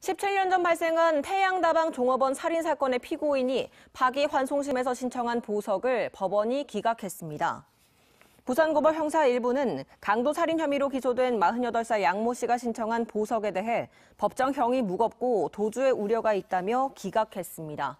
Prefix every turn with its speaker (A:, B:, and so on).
A: 17년 전 발생한 태양다방 종업원 살인 사건의 피고인이 박이 환송심에서 신청한 보석을 법원이 기각했습니다. 부산고법 형사 1부는 강도 살인 혐의로 기소된 48살 양모 씨가 신청한 보석에 대해 법정형이 무겁고 도주의 우려가 있다며 기각했습니다.